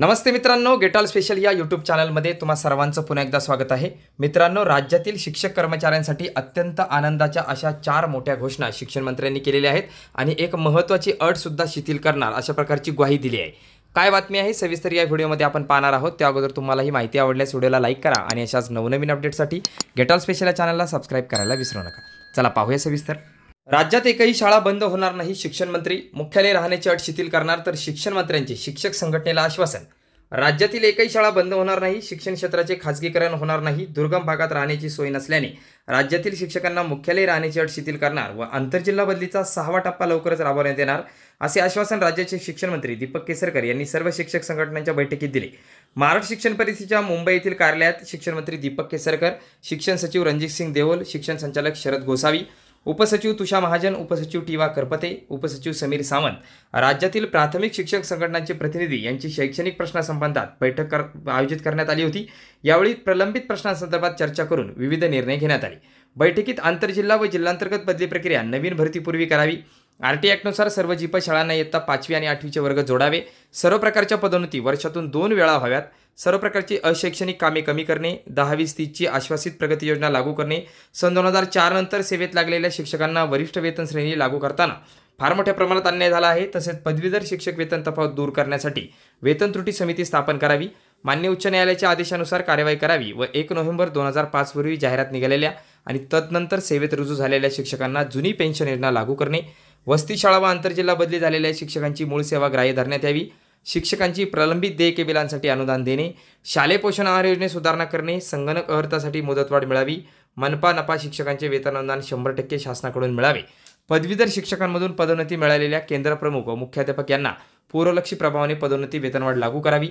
नमस्ते मित्रांनो गेटॉल स्पेशल या यूट्यूब चॅनलमध्ये तुम्हा सर्वांचं पुन्हा एकदा स्वागत आहे मित्रांनो राज्यातील शिक्षक कर्मचाऱ्यांसाठी अत्यंत आनंदाच्या अशा चार मोठ्या घोषणा शिक्षण मंत्र्यांनी केलेल्या आहेत आणि एक महत्त्वाची अटसुद्धा शिथिल करणार अशा प्रकारची ग्वाही दिली आहे काय बातमी आहे सविस्तर या व्हिडिओमध्ये आपण पाहणार आहोत त्या अगोदर तुम्हाला ही माहिती आवडल्यास व्हिडिओला लाईक करा आणि अशाच नवनवीन अपडेटसाठी गेटॉल स्पेशल या चॅनलला सबस्क्राईब करायला विसरू नका चला पाहूया सविस्तर राज्यात एकही शाळा बंद होणार नाही शिक्षण मंत्री मुख्यालय राहण्याची अट शिथिल करणार तर शिक्षण मंत्र्यांचे शिक्षक संघटनेला आश्वासन राज्यातील एकही शाळा बंद होणार नाही शिक्षण क्षेत्राचे खाजगीकरण होणार नाही दुर्गम भागात राहण्याची सोय नसल्याने राज्यातील शिक्षकांना मुख्यालय राहण्याची अट शिथिल करणार व आंतरजिल्हा बदलीचा सहावा टप्पा लवकरच राबवण्यात येणार असे आश्वासन राज्याचे शिक्षण मंत्री दीपक केसरकर यांनी सर्व शिक्षक संघटनांच्या बैठकीत दिले महाराष्ट्र शिक्षण परिषदेच्या मुंबई येथील कार्यालयात शिक्षण मंत्री दीपक केसरकर शिक्षण सचिव रणजित सिंग देओल शिक्षण संचालक शरद गोसावी उपसचिव तुषा महाजन उपसचिव टी वा करपते उपसचिव समीर सावंत राज्यातील प्राथमिक शिक्षक संघटनांचे प्रतिनिधी यांची शैक्षणिक प्रश्नासंबंधात बैठक कर आयोजित करण्यात आली होती यावेळी प्रलंबित प्रश्नांसंदर्भात चर्चा करून विविध निर्णय घेण्यात आले बैठकीत आंतरजिल्हा व जिल्हांतर्गत बदली प्रक्रिया नवीन भरतीपूर्वी करावी आर टी ॲक्टनुसार सर्व जीप शाळांना इयत्ता पाचवी आणि आठवीचे वर्ग जोडावे सर्व प्रकारच्या पदोन्नती वर्षातून दोन वेळा व्हाव्यात सर्व प्रकारची अशैक्षणिक कामे कमी करणे दहावी स्थितीची आश्वासित प्रगती योजना लागू करणे सन दोन हजार चार नंतर सेवेत लागलेल्या शिक्षकांना वरिष्ठ वेतन श्रेणी लागू करताना फार मोठ्या प्रमाणात अन्याय झाला आहे तसेच पदवीधर शिक्षक वेतन तफावत दूर करण्यासाठी वेतन त्रुटी समिती स्थापन करावी मान्य उच्च न्यायालयाच्या आदेशानुसार कार्यवाही करावी व एक नोव्हेंबर दोन हजार पाचपूर्वी जाहिरात निघालेल्या आणि तदनंतर सेवेत रुजू झालेल्या शिक्षकांना जुनी पेन्शन योजना लागू करणे वस्ती शाळा व आंतरजिल्हा बदली झालेल्या शिक्षकांची मूळ सेवा ग्राह्य धरण्यात यावी शिक्षकांची प्रलंबित देयके बिलांसाठी अनुदान देणे शालेय पोषण आहार योजनेत सुधारणा करणे संगणक अहर्तासाठी मुदतवाढ मिळावी मनपा नपा शिक्षकांचे वेतन अनुदान शंभर टक्के शासनाकडून मिळावे पदवीधर शिक्षकांमधून पदोन्नती मिळालेल्या केंद्रप्रमुख व मुख्याध्यापक यांना पूर्वलक्षी प्रभावाने पदोन्नती वेतनवाढ लागू करावी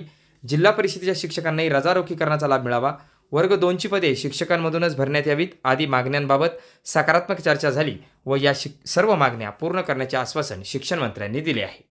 जिल्हा परिषदेच्या शिक्षकांनाही रजारोखीकरणाचा लाभ मिळावा वर्ग दोनची पदे शिक्षकांमधूनच भरण्यात यावीत आदी मागण्यांबाबत सकारात्मक चर्चा झाली व या सर्व मागण्या पूर्ण करण्याचे आश्वासन शिक्षणमंत्र्यांनी दिले आहे